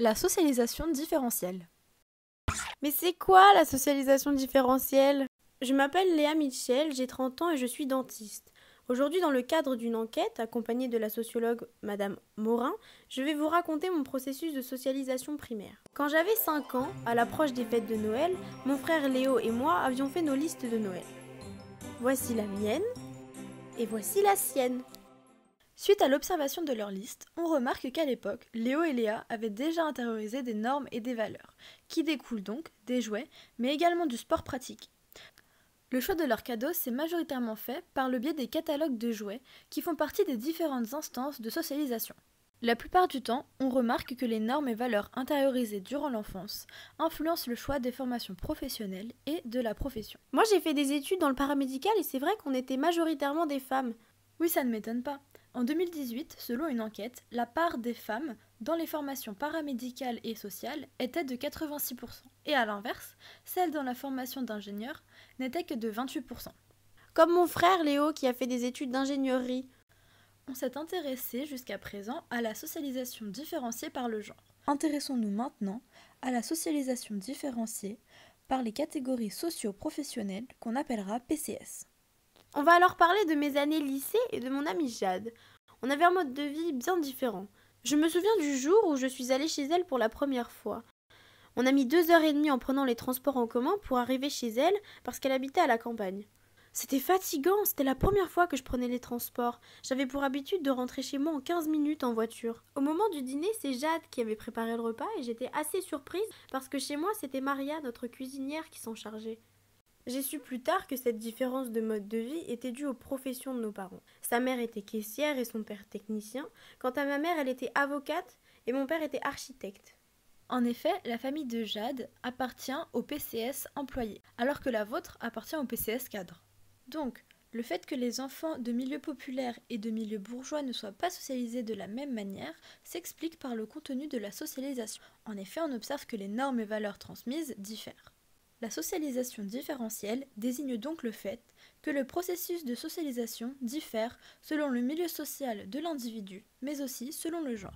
La socialisation différentielle. Mais c'est quoi la socialisation différentielle Je m'appelle Léa Michel, j'ai 30 ans et je suis dentiste. Aujourd'hui, dans le cadre d'une enquête, accompagnée de la sociologue Madame Morin, je vais vous raconter mon processus de socialisation primaire. Quand j'avais 5 ans, à l'approche des fêtes de Noël, mon frère Léo et moi avions fait nos listes de Noël. Voici la mienne et voici la sienne. Suite à l'observation de leur liste, on remarque qu'à l'époque, Léo et Léa avaient déjà intériorisé des normes et des valeurs, qui découlent donc des jouets, mais également du sport pratique. Le choix de leurs cadeaux s'est majoritairement fait par le biais des catalogues de jouets qui font partie des différentes instances de socialisation. La plupart du temps, on remarque que les normes et valeurs intériorisées durant l'enfance influencent le choix des formations professionnelles et de la profession. Moi j'ai fait des études dans le paramédical et c'est vrai qu'on était majoritairement des femmes. Oui, ça ne m'étonne pas. En 2018, selon une enquête, la part des femmes dans les formations paramédicales et sociales était de 86%, et à l'inverse, celle dans la formation d'ingénieur n'était que de 28%. Comme mon frère Léo qui a fait des études d'ingénierie. On s'est intéressé jusqu'à présent à la socialisation différenciée par le genre. Intéressons-nous maintenant à la socialisation différenciée par les catégories socio-professionnelles qu'on appellera PCS. On va alors parler de mes années lycée et de mon amie Jade. On avait un mode de vie bien différent. Je me souviens du jour où je suis allée chez elle pour la première fois. On a mis deux heures et demie en prenant les transports en commun pour arriver chez elle parce qu'elle habitait à la campagne. C'était fatigant, c'était la première fois que je prenais les transports. J'avais pour habitude de rentrer chez moi en 15 minutes en voiture. Au moment du dîner, c'est Jade qui avait préparé le repas et j'étais assez surprise parce que chez moi, c'était Maria, notre cuisinière, qui s'en chargeait. J'ai su plus tard que cette différence de mode de vie était due aux professions de nos parents. Sa mère était caissière et son père technicien. Quant à ma mère, elle était avocate et mon père était architecte. En effet, la famille de Jade appartient au PCS employé, alors que la vôtre appartient au PCS cadre. Donc, le fait que les enfants de milieux populaires et de milieux bourgeois ne soient pas socialisés de la même manière s'explique par le contenu de la socialisation. En effet, on observe que les normes et valeurs transmises diffèrent. La socialisation différentielle désigne donc le fait que le processus de socialisation diffère selon le milieu social de l'individu, mais aussi selon le genre.